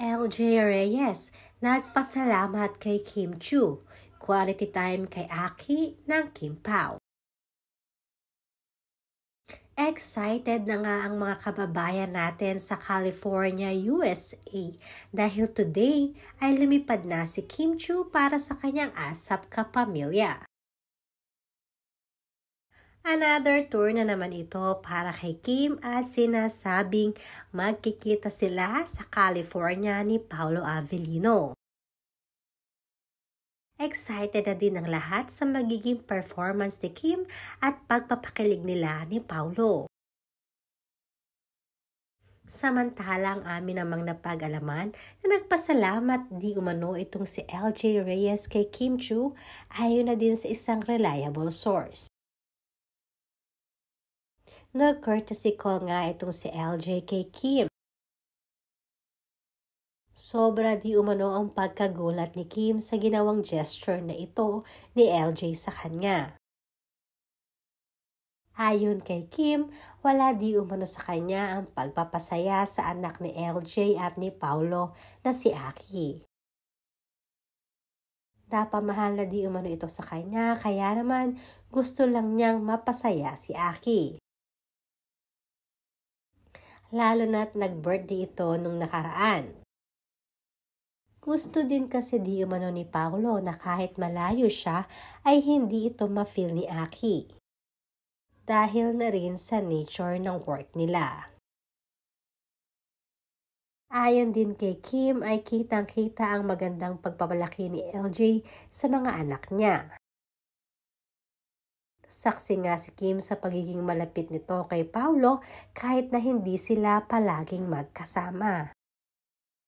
LJ Reyes, nagpasalamat kay Kim Chu. Quality time kay Aki ng Kim Pao. Excited na nga ang mga kababayan natin sa California, USA dahil today ay lumipad na si Kim Chu para sa kanyang asap kapamilya. Another tour na naman ito para kay Kim at sinasabing magkikita sila sa California ni Paolo Avellino. Excited na din ang lahat sa magiging performance ni Kim at pagpapakilig nila ni Paolo. Samantalang amin namang napag-alaman na nagpasalamat di umano itong si LJ Reyes kay Kim Chu ayon na din sa isang reliable source na courtesy call nga itong si LJ kay Kim. Sobra di umano ang pagkagulat ni Kim sa ginawang gesture na ito ni LJ sa kanya. Ayon kay Kim, wala di umano sa kanya ang pagpapasaya sa anak ni LJ at ni Paulo na si Aki. Napamahal na di umano ito sa kanya kaya naman gusto lang niyang mapasaya si Aki lalo na't nag-birthday ito nung nakaraan. Gusto din kasi di umano ni Paolo na kahit malayo siya ay hindi ito ma-feel ni Aki. Dahil na rin sa nature ng work nila. Ayon din kay Kim ay kitang-kita ang magandang pagpapalaki ni LJ sa mga anak niya. Saksi nga si Kim sa pagiging malapit nito kay Paulo kahit na hindi sila palaging magkasama.